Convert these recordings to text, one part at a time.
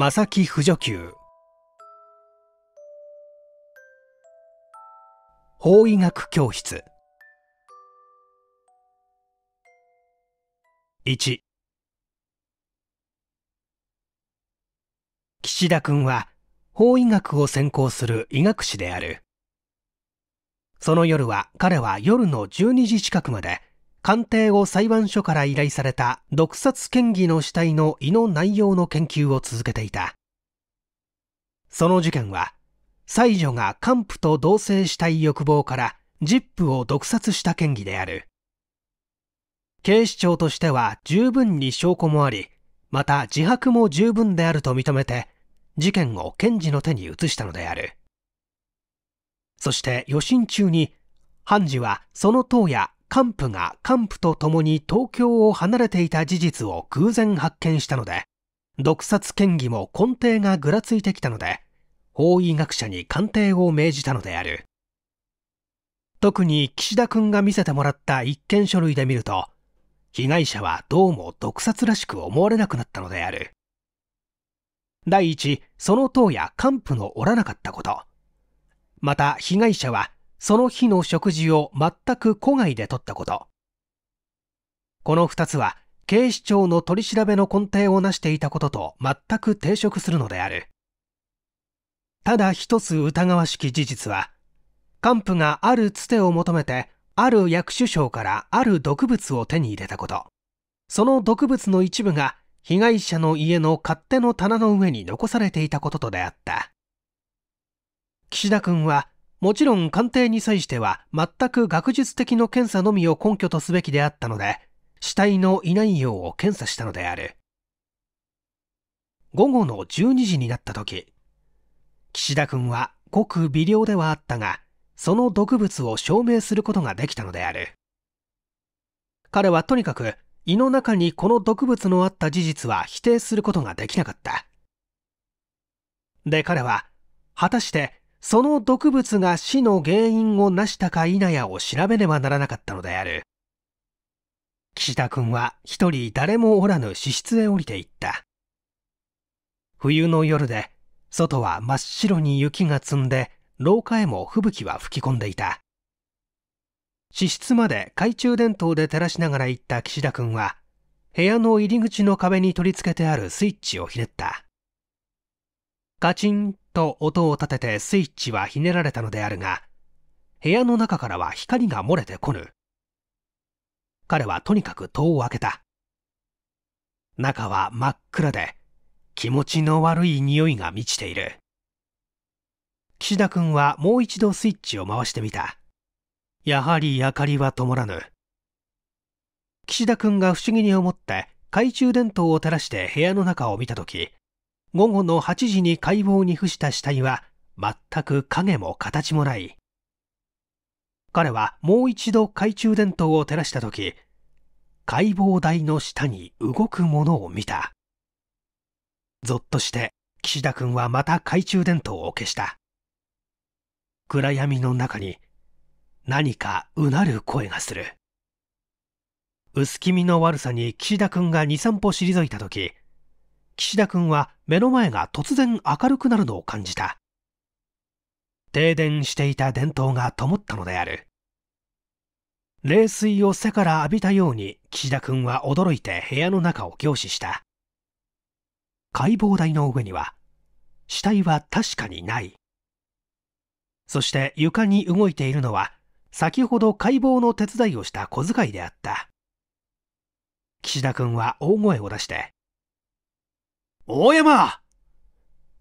正木不助級。法医学教室1岸田君は法医学を専攻する医学士であるその夜は彼は夜の12時近くまで鑑定を裁判所から依頼された毒殺嫌疑の死体の胃の内容の研究を続けていたその事件は妻女が幹部と同棲したい欲望からジップを毒殺した嫌疑である警視庁としては十分に証拠もありまた自白も十分であると認めて事件を検事の手に移したのであるそして予震中に判事はその党や幹部が幹部と共に東京を離れていた事実を偶然発見したので、毒殺嫌疑も根底がぐらついてきたので、法医学者に鑑定を命じたのである。特に岸田くんが見せてもらった一件書類で見ると、被害者はどうも毒殺らしく思われなくなったのである。第一、その党や幹部のおらなかったこと。また、被害者はその日の食事を全く戸外で取ったこと。この2つは警視庁の取り調べの根底を成していたことと全く抵触するのである。ただ一つ疑わしき事実は、幹部があるつてを求めて、ある薬種省からある毒物を手に入れたこと。その毒物の一部が被害者の家の勝手の棚の上に残されていたこととであった。岸田君はもちろん鑑定に際しては全く学術的の検査のみを根拠とすべきであったので、死体のいないようを検査したのである。午後の12時になった時、岸田君はごく微量ではあったが、その毒物を証明することができたのである。彼はとにかく胃の中にこの毒物のあった事実は否定することができなかった。で彼は、果たしてその毒物が死の原因を成したか否やを調べねばならなかったのである。岸田君は一人誰もおらぬ死室へ降りていった。冬の夜で、外は真っ白に雪が積んで、廊下へも吹雪は吹き込んでいた。死室まで懐中電灯で照らしながら行った岸田君は、部屋の入り口の壁に取り付けてあるスイッチをひねった。カチンと音を立ててスイッチはひねられたのであるが、部屋の中からは光が漏れてこぬ。彼はとにかく戸を開けた。中は真っ暗で、気持ちの悪い匂いが満ちている。岸田君はもう一度スイッチを回してみた。やはり明かりはまらぬ。岸田君が不思議に思って懐中電灯を垂らして部屋の中を見た時午後の8時に解剖に付した死体は全く影も形もない彼はもう一度懐中電灯を照らした時解剖台の下に動くものを見たぞっとして岸田君はまた懐中電灯を消した暗闇の中に何かうなる声がする薄気味の悪さに岸田君が23歩退いた時岸田君は目の前が突然明るくなるのを感じた停電していた電灯が灯ったのである冷水を背から浴びたように岸田君は驚いて部屋の中を凝視した解剖台の上には死体は確かにないそして床に動いているのは先ほど解剖の手伝いをした小遣いであった岸田君は大声を出して大山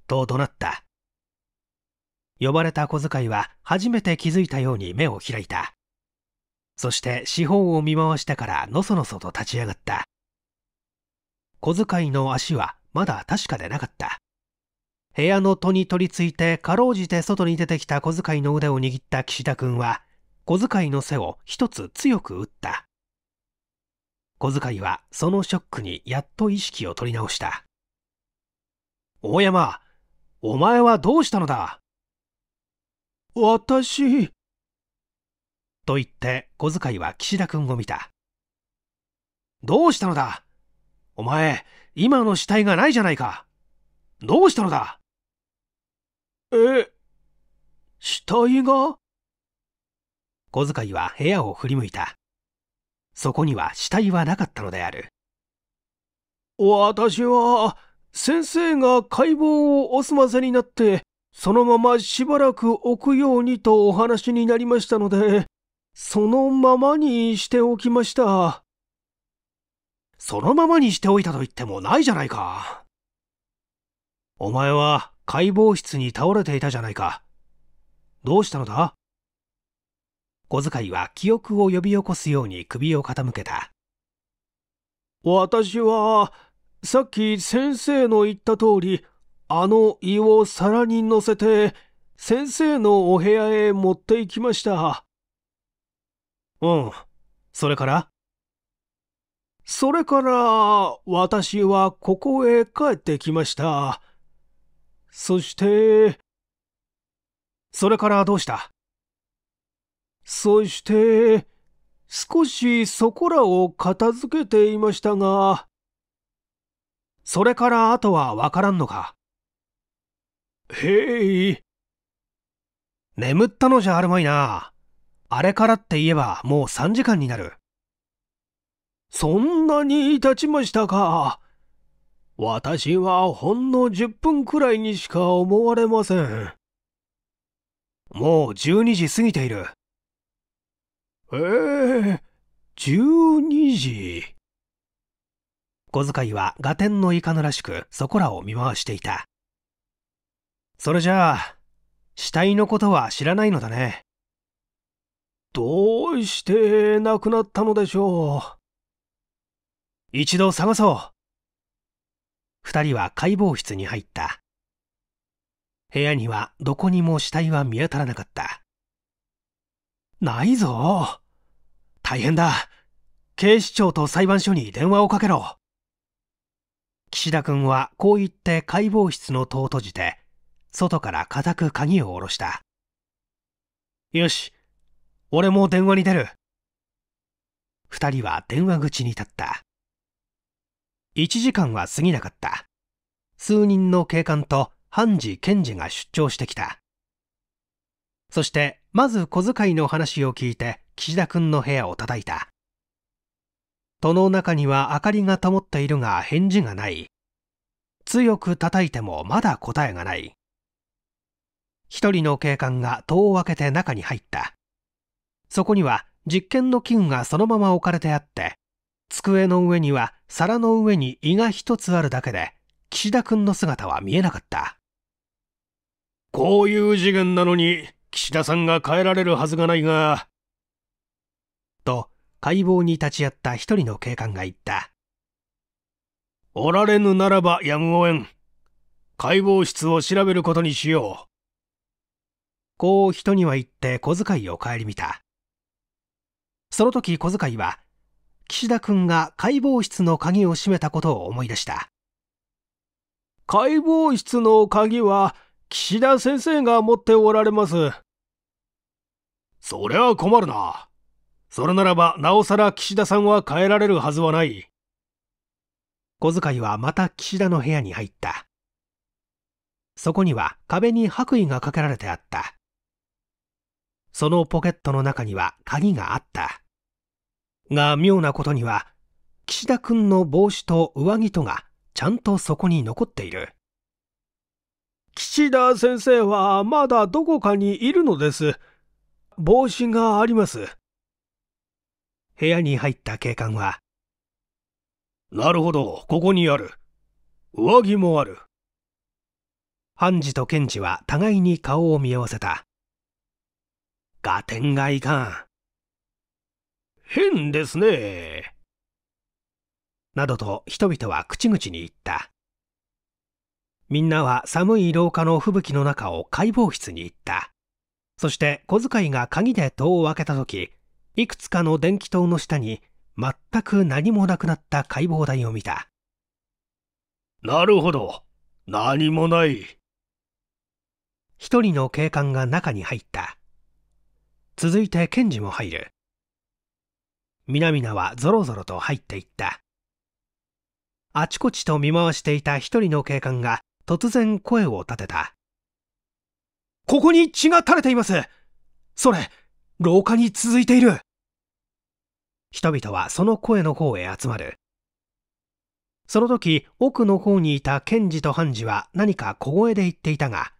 と怒鳴った。呼ばれた小遣いは初めて気づいたように目を開いた。そして四方を見回してからのそのそと立ち上がった。小遣いの足はまだ確かでなかった。部屋の戸に取り付いてかろうじて外に出てきた小遣いの腕を握った岸田君は小遣いの背を一つ強く打った。小遣いはそのショックにやっと意識を取り直した。大山、お前はどうしたのだ私。と言って小遣いは岸田君を見た。どうしたのだお前、今の死体がないじゃないか。どうしたのだえ、死体が小遣いは部屋を振り向いた。そこには死体はなかったのである。私は、先生が解剖をお済ませになって、そのまましばらく置くようにとお話になりましたので、そのままにしておきました。そのままにしておいたと言ってもないじゃないか。お前は解剖室に倒れていたじゃないか。どうしたのだ小遣いは記憶を呼び起こすように首を傾けた。私はさっき先生の言った通り、あの胃を皿に乗せて、先生のお部屋へ持って行きました。うん。それからそれから、私はここへ帰ってきました。そして、それからどうしたそして、少しそこらを片付けていましたが、それからあとはわからんのか。へい。眠ったのじゃあるまいな。あれからって言えばもう3時間になる。そんなに経ちましたか。私はほんの10分くらいにしか思われません。もう12時過ぎている。ええー、12時。小遣いは合点のいかぬらしくそこらを見回していたそれじゃあ死体のことは知らないのだねどうして亡くなったのでしょう一度探そう二人は解剖室に入った部屋にはどこにも死体は見当たらなかったないぞ大変だ警視庁と裁判所に電話をかけろ岸田君はこう言って解剖室の戸を閉じて、外から固く鍵を下ろした。よし、俺も電話に出る。二人は電話口に立った。一時間は過ぎなかった。数人の警官と判事検事が出張してきた。そして、まず小遣いの話を聞いて岸田君の部屋を叩いた。戸の中には明かりが灯っているが返事がない。強く叩いてもまだ答えがない。一人の警官が戸を開けて中に入った。そこには実験の器具がそのまま置かれてあって、机の上には皿の上に胃が一つあるだけで、岸田君の姿は見えなかった。こういう次元なのに、岸田さんが変えられるはずがないが。と、解剖に立ち会った一人の警官が言った。おられぬならばやむを得ん。解剖室を調べることにしよう。こう人には言って小遣いを顧みた。その時小遣いは、岸田君が解剖室の鍵を閉めたことを思い出した。解剖室の鍵は岸田先生が持っておられます。そりゃ困るな。それならばなおさら岸田さんは変えられるはずはない小遣いはまた岸田の部屋に入ったそこには壁に白衣がかけられてあったそのポケットの中には鍵があったが妙なことには岸田君の帽子と上着とがちゃんとそこに残っている岸田先生はまだどこかにいるのです帽子があります部屋に入った警官は、なるほど、ここにある。上着もある。判事と検事は互いに顔を見合わせた。合点がいかん。変ですね。などと人々は口々に言った。みんなは寒い廊下の吹雪の中を解剖室に行った。そして小遣いが鍵で戸を開けた時、いくつかの電気塔の下に全く何もなくなった解剖台を見たなるほど何もない一人の警官が中に入った続いて検事も入るみなはぞろぞろと入っていったあちこちと見回していた一人の警官が突然声を立てたここに血が垂れていますそれ廊下に続いている人々はその声の方へ集まるその時奥の方にいた検事と判事は何か小声で言っていたが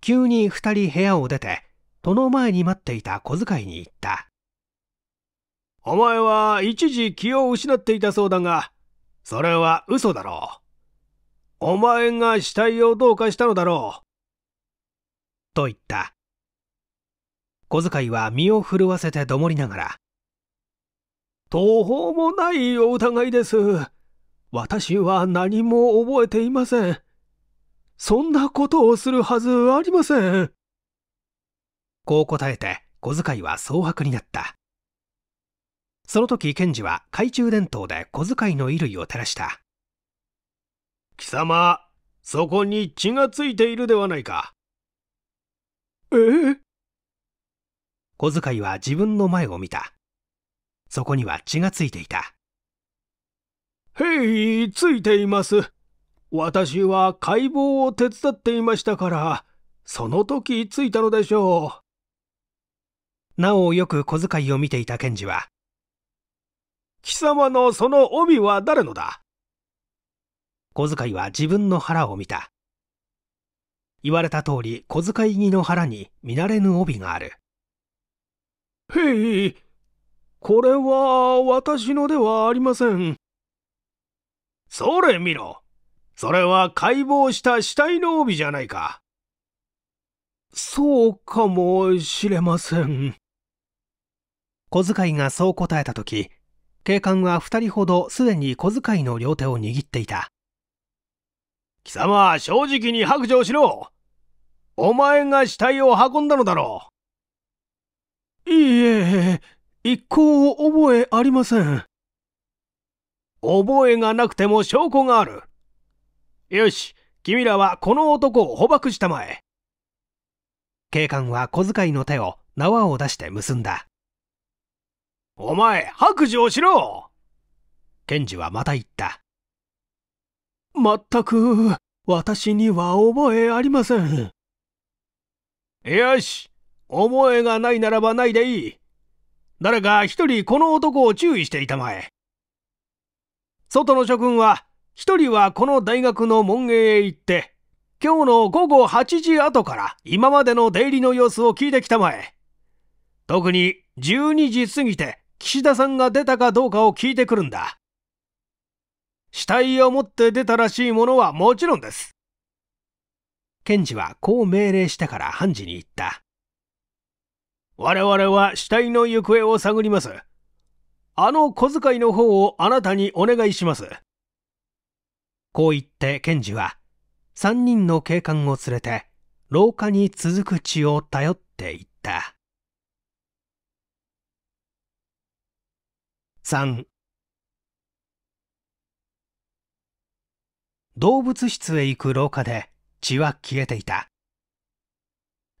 急に2人部屋を出て戸の前に待っていた小遣いに行ったお前は一時気を失っていたそうだがそれは嘘だろうお前が死体をどうかしたのだろうと言った小遣いは身を震わせてどもりながら途方もないお疑いです。私は何も覚えていません。そんなことをするはずありません。こう答えて、小遣いは蒼白になった。その時、賢治は懐中電灯で小遣いの衣類を照らした。貴様、そこに血がついているではないか。え小遣いは自分の前を見た。そこには血がついていた。へい、ついています。私は解剖を手伝っていましたから、その時ついたのでしょう。なおよく小遣いを見ていた検事は、貴様のその帯は誰のだ小遣いは自分の腹を見た。言われた通り、小遣い着の腹に見慣れぬ帯がある。へい、これは私のではありません。それ見ろ。それは解剖した死体の帯じゃないか。そうかもしれません。小遣いがそう答えた時警官は2人ほどすでに小遣いの両手を握っていた貴様正直に白状しろお前が死体を運んだのだろういいえ一向覚えありません。覚えがなくても証拠がある。よし、君らはこの男を捕獲したまえ。警官は小遣いの手を縄を出して結んだ。お前、白状しろ検事はまた言った。まったく、私には覚えありません。よし、覚えがないならばないでいい。誰か一人この男を注意していたまえ。外の諸君は、一人はこの大学の門芸へ行って、今日の午後8時後から今までの出入りの様子を聞いてきたまえ。特に12時過ぎて岸田さんが出たかどうかを聞いてくるんだ。死体を持って出たらしいものはもちろんです。検事はこう命令したから判事に言った。我々は死体の行方を探ります。あの小遣いの方をあなたにお願いします。こう言って検事は、三人の警官を連れて、廊下に続く血を頼っていった。3動物室へ行く廊下で血は消えていた。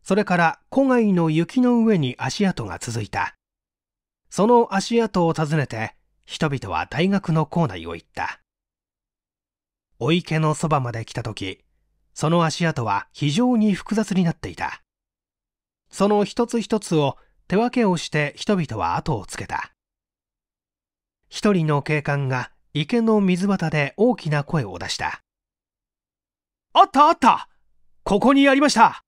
それから古外の雪の上に足跡が続いた。その足跡を訪ねて、人々は大学の校内を行った。お池のそばまで来た時、その足跡は非常に複雑になっていた。その一つ一つを手分けをして人々は後をつけた。一人の警官が池の水端で大きな声を出した。あったあったここにありました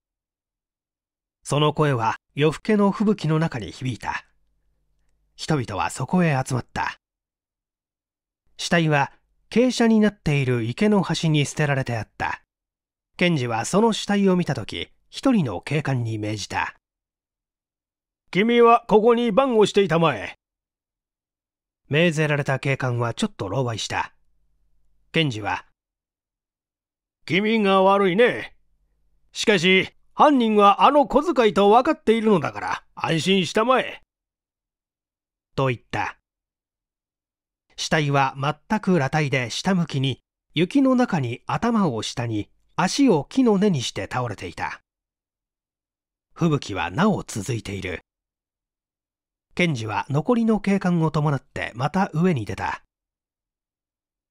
その声は夜更けの吹雪の中に響いた人々はそこへ集まった死体は傾斜になっている池の端に捨てられてあった検事はその死体を見た時一人の警官に命じた君はここに番をしていたまえ命ぜられた警官はちょっと狼狽した検事は君が悪いねしかし犯人はあの小遣いと分かっているのだから安心したまえ。と言った。死体は全く裸体で下向きに、雪の中に頭を下に、足を木の根にして倒れていた。吹雪はなお続いている。検事は残りの警官を伴ってまた上に出た。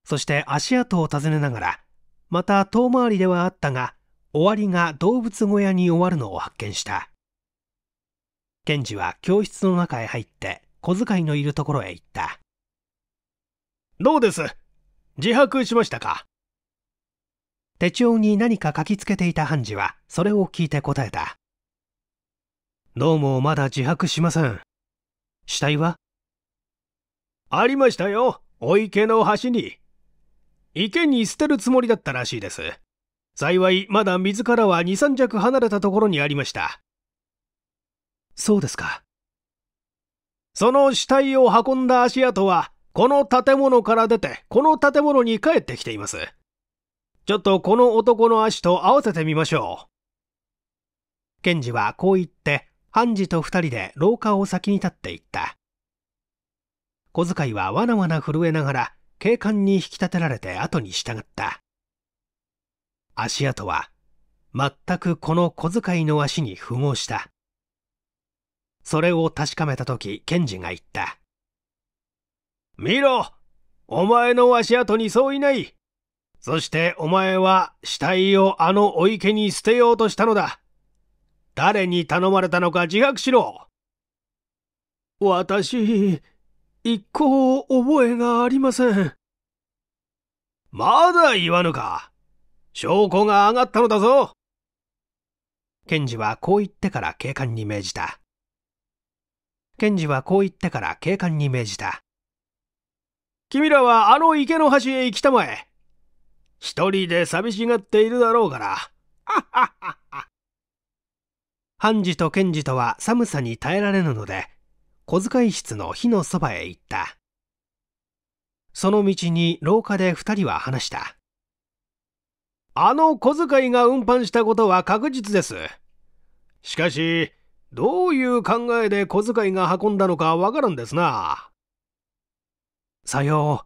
そして足跡を尋ねながら、また遠回りではあったが、終わりが動物小屋に終わるのを発見したケンジは教室の中へ入って小遣いのいるところへ行ったどうです自白しましたか手帳に何か書きつけていた判事はそれを聞いて答えたどうもまだ自白しません死体はありましたよお池の端に池に捨てるつもりだったらしいです幸いまだ水からは23弱離れたところにありましたそうですかその死体を運んだ足跡はこの建物から出てこの建物に帰ってきていますちょっとこの男の足と合わせてみましょう検事はこう言って判事と2人で廊下を先に立っていった小遣いはわなわな震えながら警官に引き立てられて後に従った足跡は全くこの小遣いの足に符合したそれを確かめた時検事が言った見ろお前の足跡に相違ないそしてお前は死体をあのお池に捨てようとしたのだ誰に頼まれたのか自白しろ私一向覚えがありませんまだ言わぬか証拠が上がったのだぞ検事はこう言ってから警官に命じた。検事はこう言ってから警官に命じた。君らはあの池の端へ行きたまえ。一人で寂しがっているだろうから。判事と検事とは寒さに耐えられぬので、小遣い室の火のそばへ行った。その道に廊下で二人は話した。あの小遣いが運搬したことは確実です。しかし、どういう考えで小遣いが運んだのかわからんですな。さよ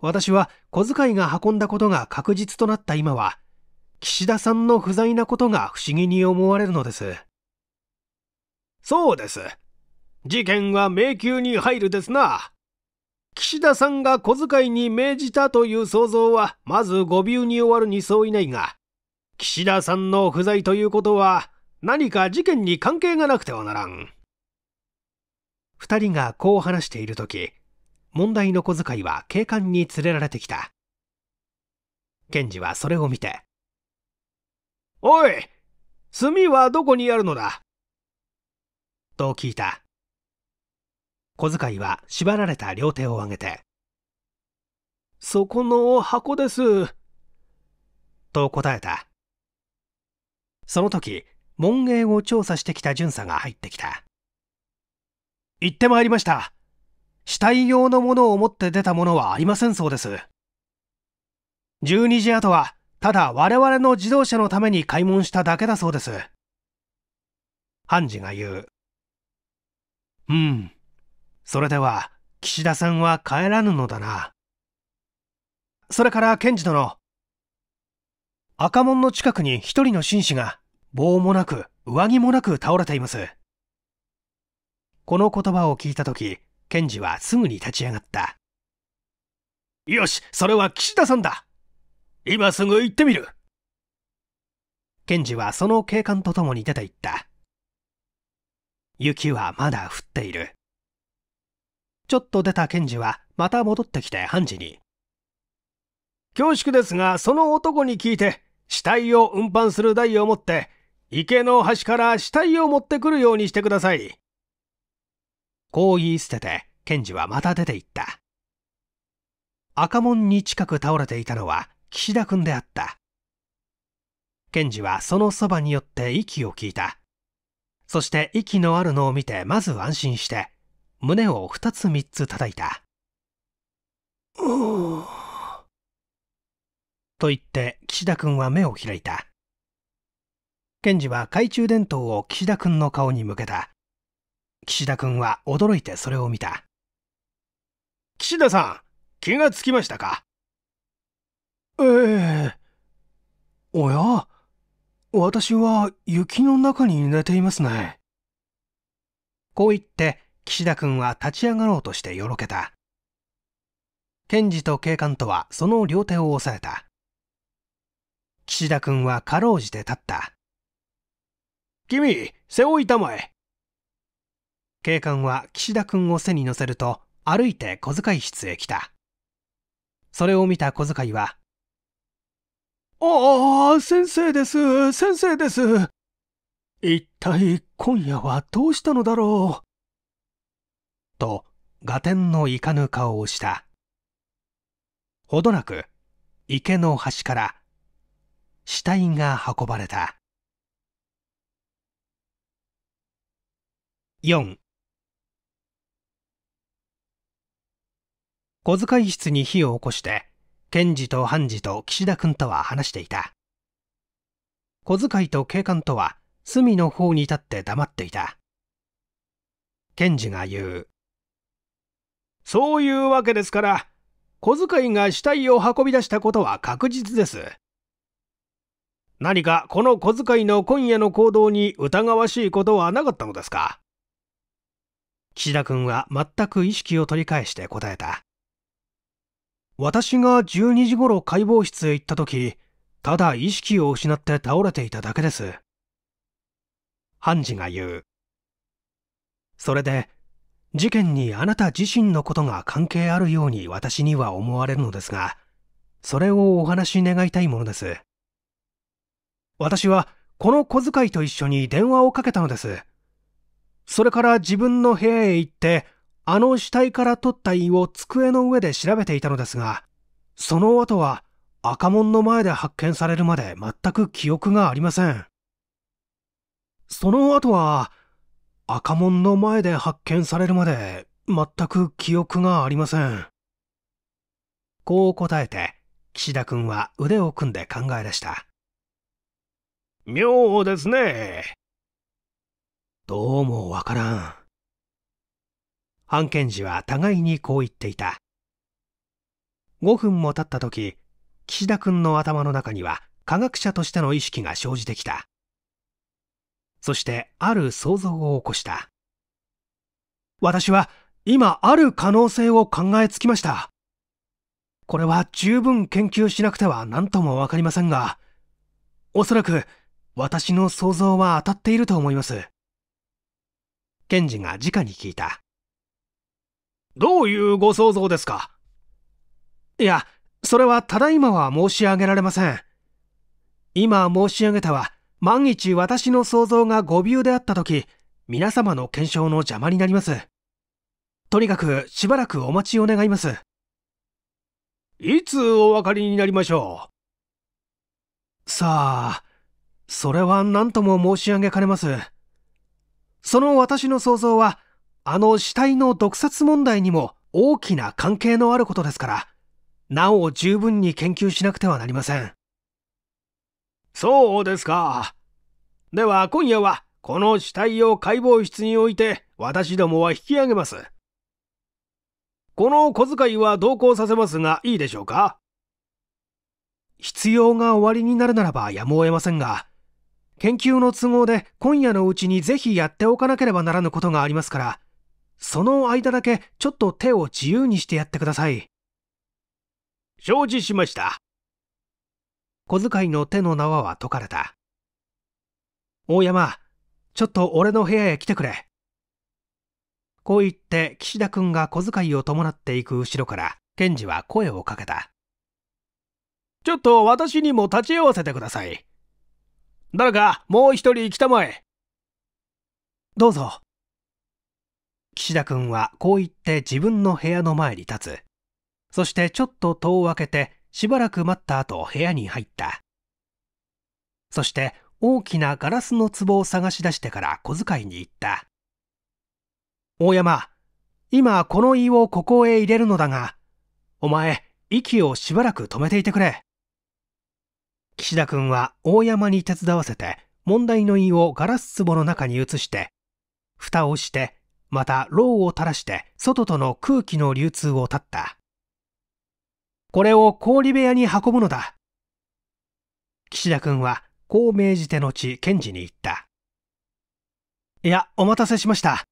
う。私は小遣いが運んだことが確実となった今は、岸田さんの不在なことが不思議に思われるのです。そうです。事件は迷宮に入るですな。岸田さんが小遣いに命じたという想像は、まず誤謬に終わるに相違ないが、岸田さんの不在ということは、何か事件に関係がなくてはならん。2人がこう話している時、問題の小遣いは警官に連れられてきた。検事はそれを見て、おい炭はどこにあるのだと聞いた。小遣いは縛られた両手を上げて、そこの箱です。と答えた。その時、門芸を調査してきた巡査が入ってきた。行ってまいりました。死体用のものを持って出たものはありませんそうです。12時後は、ただ我々の自動車のために買い物しただけだそうです。判事が言う。うん。それでは、岸田さんは帰らぬのだな。それから、検事殿。赤門の近くに一人の紳士が、棒もなく、上着もなく倒れています。この言葉を聞いた時、検事はすぐに立ち上がった。よし、それは岸田さんだ今すぐ行ってみる検事はその警官と共に出て行った。雪はまだ降っている。ちょっと出た検事はまた戻ってきて判事に恐縮ですがその男に聞いて死体を運搬する台を持って池の端から死体を持ってくるようにしてくださいこう言い捨てて検事はまた出て行った赤門に近く倒れていたのは岸田君であった検事はそのそばによって息を聞いたそして息のあるのを見てまず安心して胸を2つ3つ叩いた。と言って岸田君は目を開いた。検事は懐中電灯を岸田君の顔に向けた。岸田君は驚いてそれを見た。岸田さん、気がつきましたかええー、おや私は雪の中に寝ていますね。こう言って岸田君は立ち上がろうとしてよろけた検事と警官とはその両手を押さえた岸田君はかろうじて立った君背負いたまえ警官は岸田君を背に乗せると歩いて小遣い室へ来たそれを見た小遣いは「ああ先生です先生です一体今夜はどうしたのだろう」と、合点のいかぬ顔をした。ほどなく、池の端から、死体が運ばれた。4小遣い室に火を起こして、検事と判事と岸田君とは話していた。小遣いと警官とは隅の方に立って黙っていた。検事が言う。そういうわけですから、小遣いが死体を運び出したことは確実です。何かこの小遣いの今夜の行動に疑わしいことはなかったのですか岸田君は全く意識を取り返して答えた。私が12時頃解剖室へ行った時、ただ意識を失って倒れていただけです。判事が言う。それで事件にあなた自身のことが関係あるように私には思われるのですが、それをお話し願いたいものです。私はこの小遣いと一緒に電話をかけたのです。それから自分の部屋へ行って、あの死体から取った胃を机の上で調べていたのですが、その後は赤門の前で発見されるまで全く記憶がありません。その後は、赤門の前で発見されるまで全く記憶がありませんこう答えて岸田君は腕を組んで考え出した妙ですねどうもわからん判検事は互いにこう言っていた5分も経った時岸田君の頭の中には科学者としての意識が生じてきたそしてある想像を起こした。私は今ある可能性を考えつきました。これは十分研究しなくては何ともわかりませんが、おそらく私の想像は当たっていると思います。ケンジが直に聞いた。どういうご想像ですかいや、それはただいまは申し上げられません。今申し上げたは万一私の想像が誤謬であった時、皆様の検証の邪魔になります。とにかくしばらくお待ちを願います。いつお分かりになりましょう。さあ、それは何とも申し上げかねます。その私の想像は、あの死体の毒殺問題にも大きな関係のあることですから、なお十分に研究しなくてはなりません。そうですか。では今夜はこの死体を解剖室に置いて私どもは引き上げます。この小遣いは同行させますがいいでしょうか必要が終わりになるならばやむを得ませんが、研究の都合で今夜のうちにぜひやっておかなければならぬことがありますから、その間だけちょっと手を自由にしてやってください。承知しました。小遣いの手の縄は解かれた。大山、ちょっと俺の部屋へ来てくれ。こう言って岸田君が小遣いを伴っていく後ろから検事は声をかけた。ちょっと私にも立ち会わせてください。誰かもう一人来たまえ。どうぞ。岸田君はこう言って自分の部屋の前に立つ。そしてちょっと戸を開けてしばらく待った後部屋に入った。そして大きなガラスの壺を探し出してから小遣いに行った。大山、今この胃をここへ入れるのだが、お前、息をしばらく止めていてくれ。岸田君は大山に手伝わせて問題の胃をガラス壺の中に移して蓋をしてまたろを垂らして外との空気の流通を断ったこれを氷部屋に運ぶのだ。岸田君はこう命じての地検事に言った。いや、お待たせしました。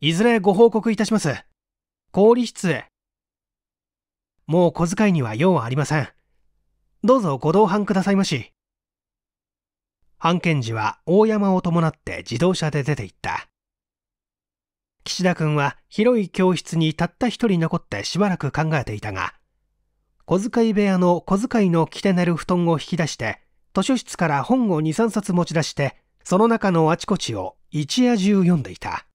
いずれご報告いたします。氷室へ。もう小遣いには用はありません。どうぞご同伴くださいまし。判検事は大山を伴って自動車で出て行った。岸田君は広い教室にたった一人残ってしばらく考えていたが、小遣い部屋の小遣いの着て寝る布団を引き出して、図書室から本を2、3冊持ち出して、その中のあちこちを一夜中読んでいた。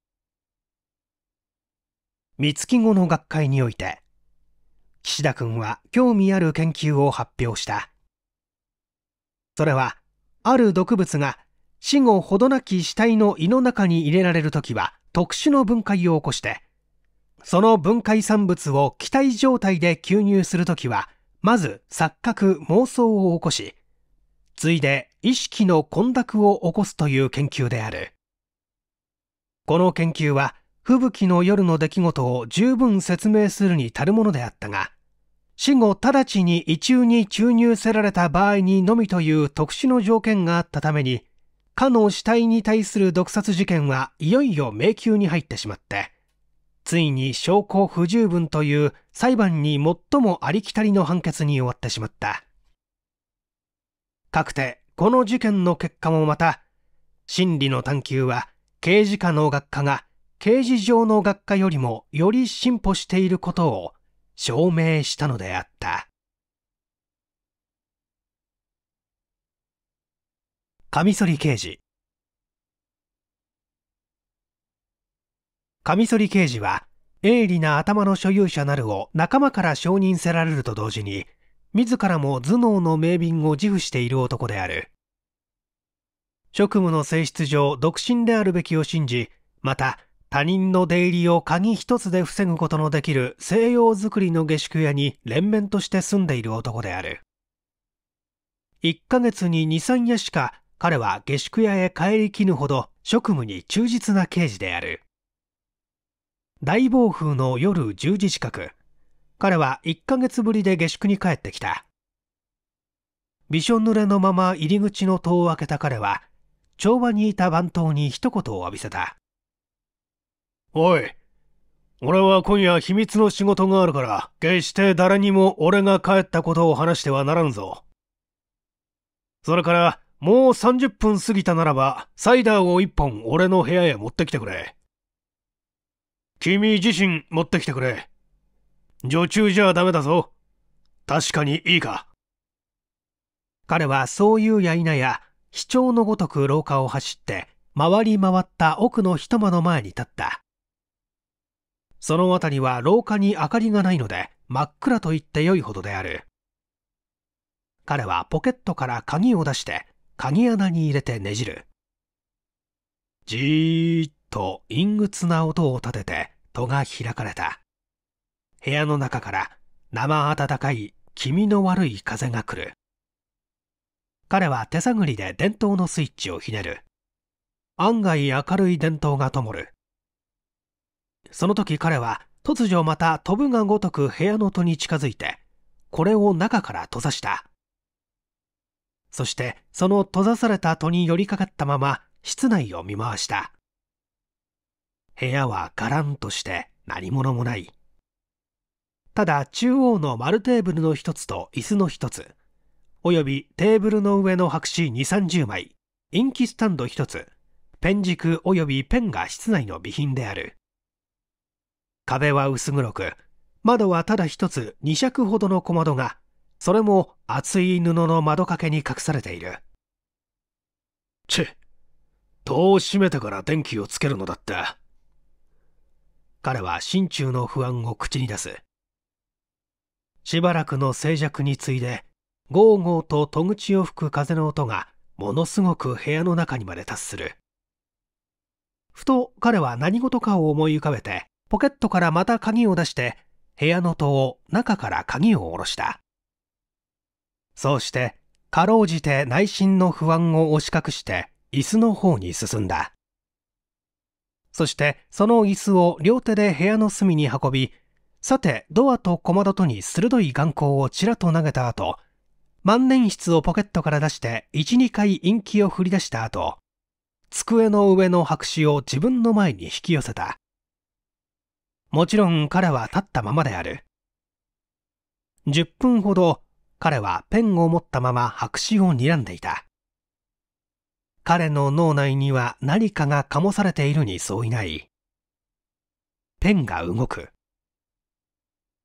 三月後の学会において、岸田君は興味ある研究を発表した。それは、ある毒物が死後ほどなき死体の胃の中に入れられるときは、特殊の分解を起こしてその分解産物を気体状態で吸入するときはまず錯覚妄想を起こしついで意識の混濁を起こすという研究であるこの研究は吹雪の夜の出来事を十分説明するに足るものであったが死後直ちに胃中に注入せられた場合にのみという特殊の条件があったためにかの死体に対する毒殺事件はいよいよ迷宮に入ってしまって、ついに証拠不十分という裁判に最もありきたりの判決に終わってしまった。かくて、この事件の結果もまた、真理の探求は刑事課の学科が刑事上の学科よりもより進歩していることを証明したのであった。カミソリ刑事カミソリ刑事は鋭利な頭の所有者なるを仲間から承認せられると同時に自らも頭脳の名便を自負している男である職務の性質上独身であるべきを信じまた他人の出入りを鍵一つで防ぐことのできる西洋作りの下宿屋に連綿として住んでいる男である1ヶ月に23夜しか彼は下宿屋へ帰りきぬほど職務に忠実な刑事である大暴風の夜10時近く彼は1ヶ月ぶりで下宿に帰ってきたびしょ濡れのまま入り口の戸を開けた彼は帳場にいた番頭に一言を浴びせたおい俺は今夜秘密の仕事があるから決して誰にも俺が帰ったことを話してはならんぞそれからもう30分過ぎたならば、サイダーを1本俺の部屋へ持ってきてくれ。君自身持ってきてくれ。女中じゃダメだぞ。確かにいいか。彼はそう言うや否や、市長のごとく廊下を走って、回り回った奥の一間の前に立った。その辺りは廊下に明かりがないので、真っ暗と言ってよいほどである。彼はポケットから鍵を出して鍵穴に入れてねじるじーっと陰鬱な音を立てて戸が開かれた部屋の中から生暖かい気味の悪い風が来る彼は手探りで電灯のスイッチをひねる案外明るい電灯が灯るその時彼は突如また飛ぶがごとく部屋の戸に近づいてこれを中から閉ざしたそしてその閉ざされた戸に寄りかかったまま室内を見回した部屋はガランとして何者もないただ中央の丸テーブルの一つと椅子の一つおよびテーブルの上の白紙2 3 0枚インキスタンド1つペン軸およびペンが室内の備品である壁は薄黒く窓はただ1つ2尺ほどの小窓がそれも厚い布の窓掛けに隠されているチッ戸を閉めてから電気をつけるのだった彼は心中の不安を口に出すしばらくの静寂に次いでゴーゴーと戸口を吹く風の音がものすごく部屋の中にまで達するふと彼は何事かを思い浮かべてポケットからまた鍵を出して部屋の戸を中から鍵を下ろしたそうしてかろうじて内心の不安を押し隠して椅子の方に進んだそしてその椅子を両手で部屋の隅に運びさてドアと小窓とに鋭い眼光をちらと投げた後万年筆をポケットから出して12回陰気を振り出した後机の上の白紙を自分の前に引き寄せたもちろん彼は立ったままである10分ほど彼はペンを持ったまま白紙を睨んでいた。彼の脳内には何かが醸されているに相違ない。ペンが動く。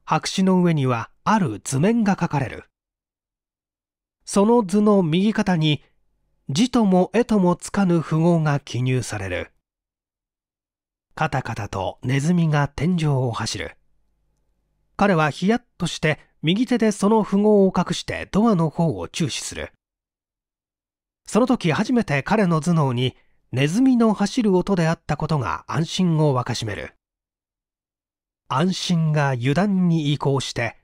白紙の上にはある図面が書かれる。その図の右肩に字とも絵ともつかぬ符号が記入される。カタカタとネズミが天井を走る。彼はヒヤッとして右手でその符号を隠してドアの方を注視する。その時初めて彼の頭脳にネズミの走る音であったことが安心を沸かしめる。安心が油断に移行して、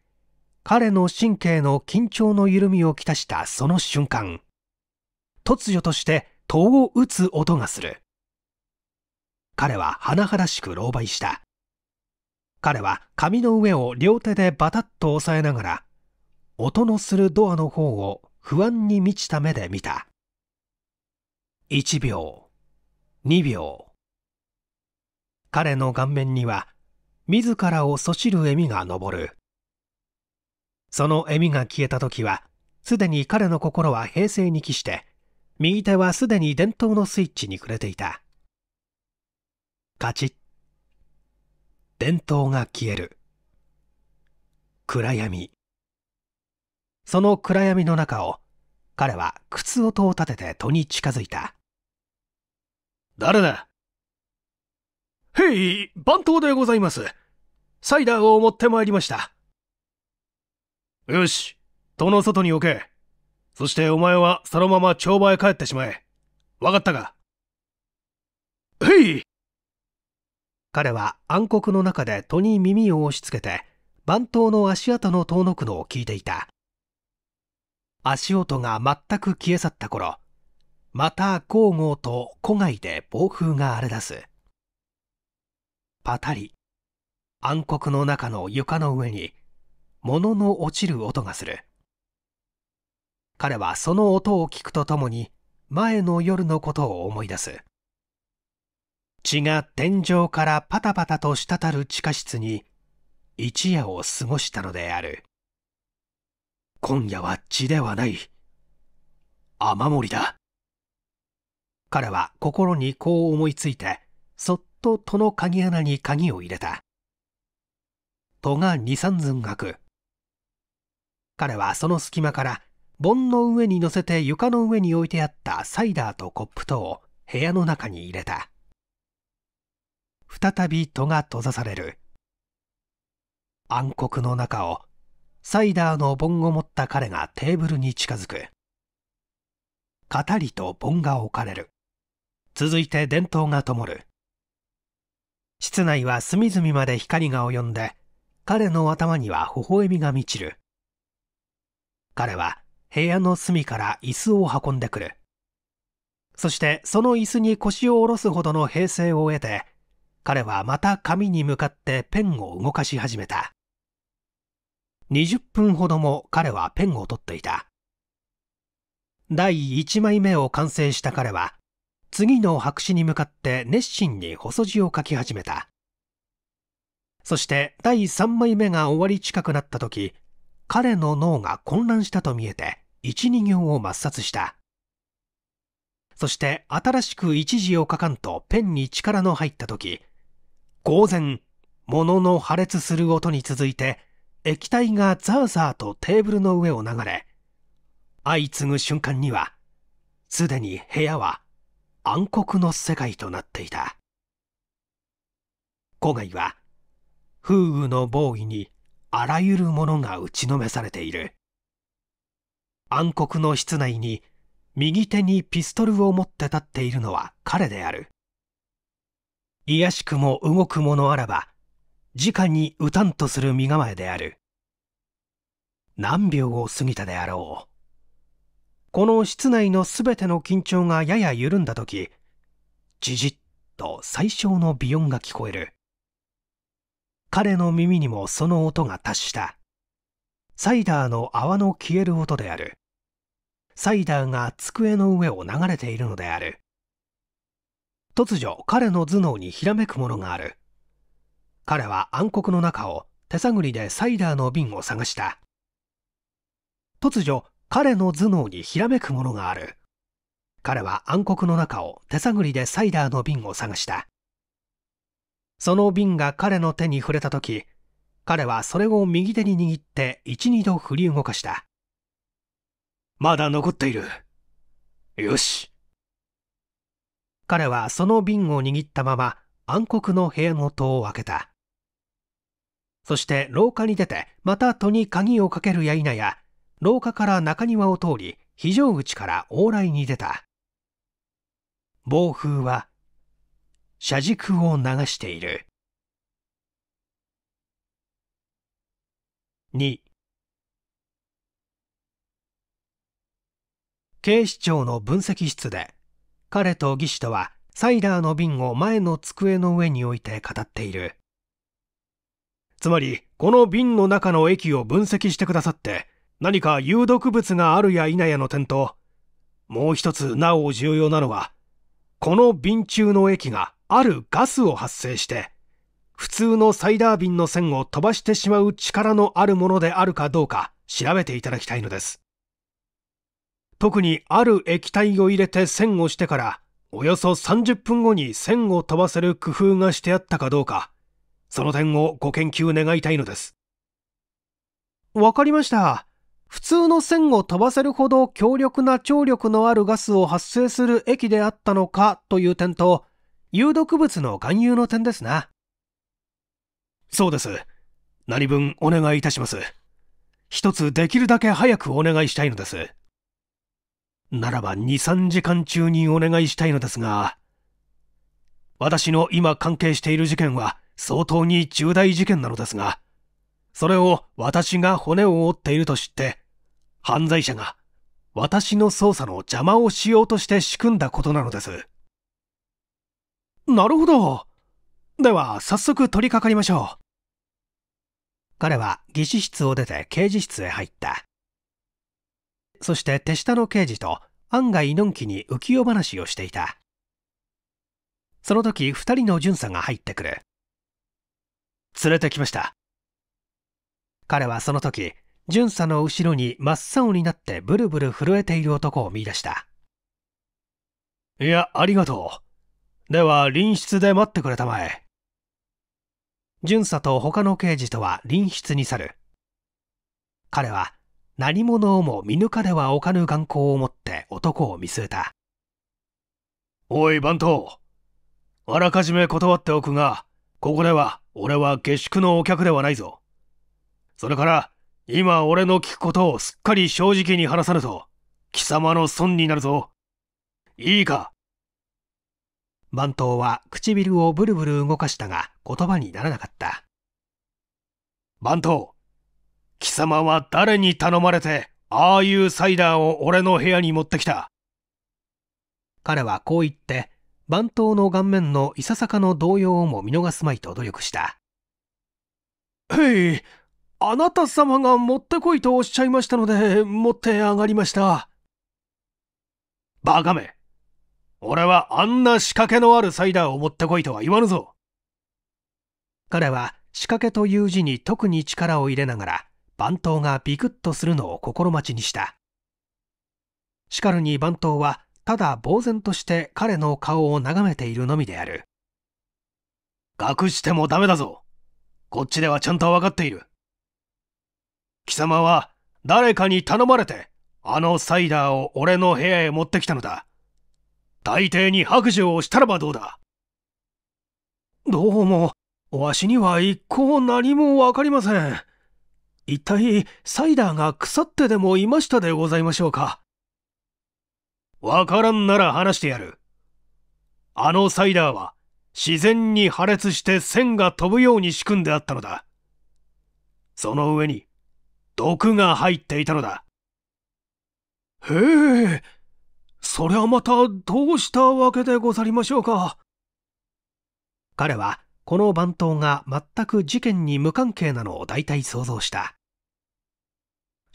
彼の神経の緊張の緩みをきたしたその瞬間、突如として戸を打つ音がする。彼は甚だしく狼狽した。彼は紙の上を両手でバタッと押さえながら音のするドアの方を不安に満ちた目で見た1秒2秒彼の顔面には自らをそしる笑みが昇るその笑みが消えた時はすでに彼の心は平静に帰して右手はすでに伝統のスイッチに触れていたカチッ伝統が消える暗闇その暗闇の中を彼は靴音を立てて戸に近づいた誰だへい番頭でございますサイダーを持ってまいりましたよし戸の外に置けそしてお前はそのまま帳場へ帰ってしまえわかったかへい彼は暗黒の中で戸に耳を押し付けて番頭の足跡の遠のくのを聞いていた足音が全く消え去った頃またゴーゴーと戸外で暴風が荒れ出すパタリ暗黒の中の床の上に物の落ちる音がする彼はその音を聞くとともに前の夜のことを思い出す血が天井からパタパタと滴る地下室に一夜を過ごしたのである今夜は血ではない雨漏りだ彼は心にこう思いついてそっと戸の鍵穴に鍵を入れた戸が23寸開く彼はその隙間から盆の上に乗せて床の上に置いてあったサイダーとコップとを部屋の中に入れた再び戸が閉ざされる暗黒の中をサイダーの盆を持った彼がテーブルに近づくカタリと盆が置かれる続いて電灯が灯る室内は隅々まで光が及んで彼の頭には微笑みが満ちる彼は部屋の隅から椅子を運んでくるそしてその椅子に腰を下ろすほどの平静を得て彼はまた紙に向かってペンを動かし始めた20分ほども彼はペンを取っていた第1枚目を完成した彼は次の白紙に向かって熱心に細字を書き始めたそして第3枚目が終わり近くなった時彼の脳が混乱したと見えて12行を抹殺したそして新しく一字を書かんとペンに力の入った時当然物の破裂する音に続いて液体がザーザーとテーブルの上を流れ相次ぐ瞬間にはすでに部屋は暗黒の世界となっていた郊外は風雨の防衛にあらゆるものが打ちのめされている暗黒の室内に右手にピストルを持って立っているのは彼である卑しくも動くものあらば直に打たんとする身構えである何秒を過ぎたであろうこの室内のすべての緊張がやや緩んだ時じじっと最小の微音が聞こえる彼の耳にもその音が達したサイダーの泡の消える音であるサイダーが机の上を流れているのである突如彼の頭脳にひらめくものがある彼は暗黒の中を手探りでサイダーの瓶を探した突如彼の頭脳にひらめくものがある彼は暗黒の中を手探りでサイダーの瓶を探したその瓶が彼の手に触れた時彼はそれを右手に握って12度振り動かしたまだ残っているよし彼はその瓶を握ったまま暗黒の部屋の戸を開けた。そして廊下に出て、また戸に鍵をかけるや否や、廊下から中庭を通り、非常口から往来に出た。暴風は、車軸を流している。2警視庁の分析室で彼と技師とはサイダーの瓶を前の机の上に置いて語っているつまりこの瓶の中の液を分析してくださって何か有毒物があるや否やの点ともう一つなお重要なのはこの瓶中の液があるガスを発生して普通のサイダー瓶の線を飛ばしてしまう力のあるものであるかどうか調べていただきたいのです特にある液体を入れて栓をしてから、およそ30分後に栓を飛ばせる工夫がしてあったかどうか、その点をご研究願いたいのです。わかりました。普通の線を飛ばせるほど強力な張力のあるガスを発生する液であったのかという点と、有毒物の含有の点ですな。そうです。何分お願いいたします。一つできるだけ早くお願いしたいのです。ならば2、3時間中にお願いしたいのですが、私の今関係している事件は相当に重大事件なのですが、それを私が骨を折っていると知って、犯罪者が私の捜査の邪魔をしようとして仕組んだことなのです。なるほど。では、早速取り掛かりましょう。彼は技師室を出て刑事室へ入った。そして手下の刑事と案外のんきに浮世話をしていたその時2人の巡査が入ってくる連れてきました彼はその時巡査の後ろに真っ青になってブルブル震えている男を見出したいやありがとうでは隣室で待ってくれたまえ巡査と他の刑事とは隣室に去る彼は何者をも見抜かではおかぬ眼光を持って男を見据えた。おい、番頭。あらかじめ断っておくが、ここでは俺は下宿のお客ではないぞ。それから、今俺の聞くことをすっかり正直に話さぬと、貴様の損になるぞ。いいか。番頭は唇をブルブル動かしたが言葉にならなかった。番頭、貴様は誰に頼まれて、ああいうサイダーを俺の部屋に持ってきた。彼はこう言って、番頭の顔面のいささかの動揺をも見逃すまいと努力した。へい、あなた様が持ってこいとおっしゃいましたので、持って上がりました。バカめ。俺はあんな仕掛けのあるサイダーを持ってこいとは言わぬぞ。彼は仕掛けという字に特に力を入れながら、番頭がビクッとするのを心待ちにしたしかるに番頭はただ呆然として彼の顔を眺めているのみである隠してもダメだぞこっちではちゃんと分かっている貴様は誰かに頼まれてあのサイダーを俺の部屋へ持ってきたのだ大抵に白状をしたらばどうだどうもわしには一向何も分かりません一体サイダーが腐ってでもいましたでございましょうかわからんなら話してやる。あのサイダーは自然に破裂して線が飛ぶように仕組んであったのだ。その上に毒が入っていたのだ。へえ、そりゃまたどうしたわけでござりましょうか。彼はこの番頭が全く事件に無関係なのを大体想像した。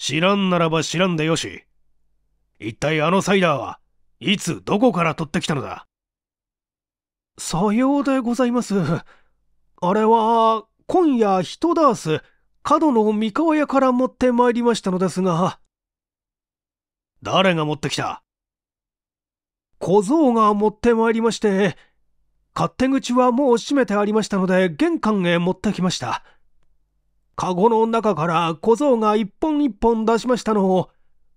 知らんならば知らんでよし。一体あのサイダーはいつどこから取ってきたのださようでございます。あれは、今夜一ダース、角の三河屋から持ってまいりましたのですが。誰が持ってきた小僧が持ってまいりまして、勝手口はもう閉めてありましたので玄関へ持ってきました。カゴの中から小僧が一本一本出しましたのを、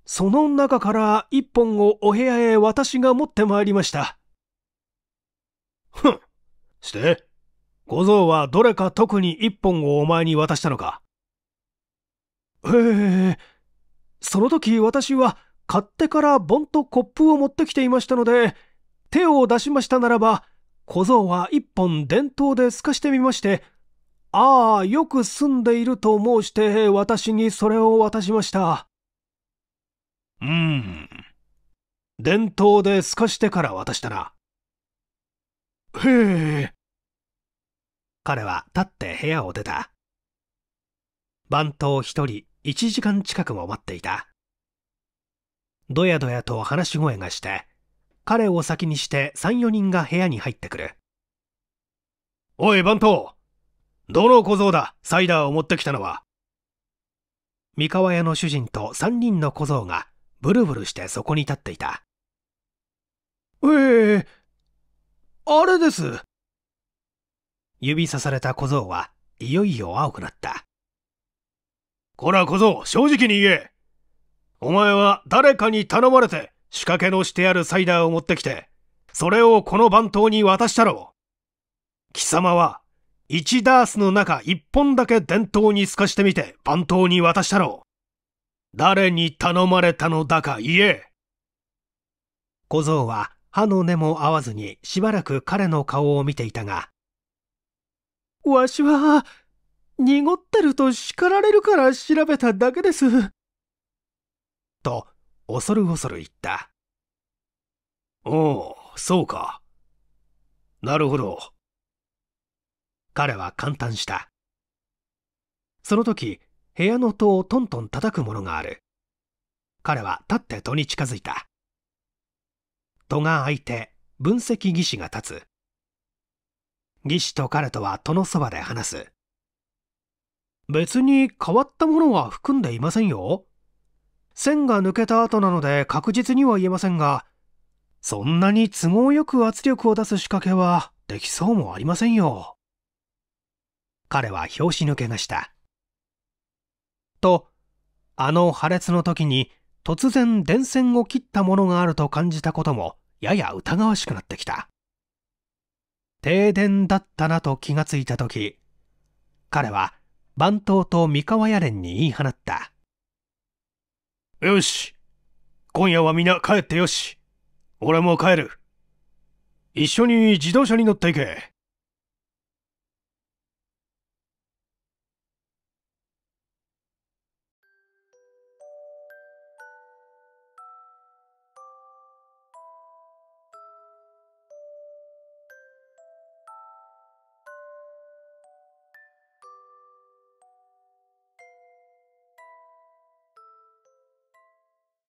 その中から一本をお部屋へ私が持ってまいりました。ふん。して、小僧はどれか特に一本をお前に渡したのか。へえ、その時私は買ってからボンとコップを持ってきていましたので、手を出しましたならば、小僧は一本電統で透かしてみまして、ああ、よく住んでいると申して、私にそれを渡しました。うん。伝統で透かしてから渡したな。へえ。彼は立って部屋を出た。番頭一人、一時間近くも待っていた。どやどやと話し声がして、彼を先にして三、四人が部屋に入ってくる。おい、番頭どの小僧だサイダーを持ってきたのは三河屋の主人と三人の小僧がブルブルしてそこに立っていた。ええー、あれです。指さされた小僧はいよいよ青くなった。こら小僧、正直に言え。お前は誰かに頼まれて仕掛けのしてあるサイダーを持ってきて、それをこの番頭に渡したろう。貴様は1ダースの中1本だけ伝統に透かしてみて番頭に渡したろう。誰に頼まれたのだか言え。小僧は歯の根も合わずにしばらく彼の顔を見ていたが、わしは、濁ってると叱られるから調べただけです。と、恐る恐る言った。おう、そうか。なるほど。彼は感嘆したその時部屋の戸をトントン叩くものがある彼は立って戸に近づいた戸が開いて分析技師が立つ技師と彼とは戸のそばで話す別に変わったものは含んでいませんよ線が抜けた後なので確実には言えませんがそんなに都合よく圧力を出す仕掛けはできそうもありませんよ彼は拍子抜けました。と、あの破裂の時に突然電線を切ったものがあると感じたこともやや疑わしくなってきた。停電だったなと気がついた時、彼は番頭と三河屋連に言い放った。よし、今夜は皆帰ってよし。俺も帰る。一緒に自動車に乗っていけ。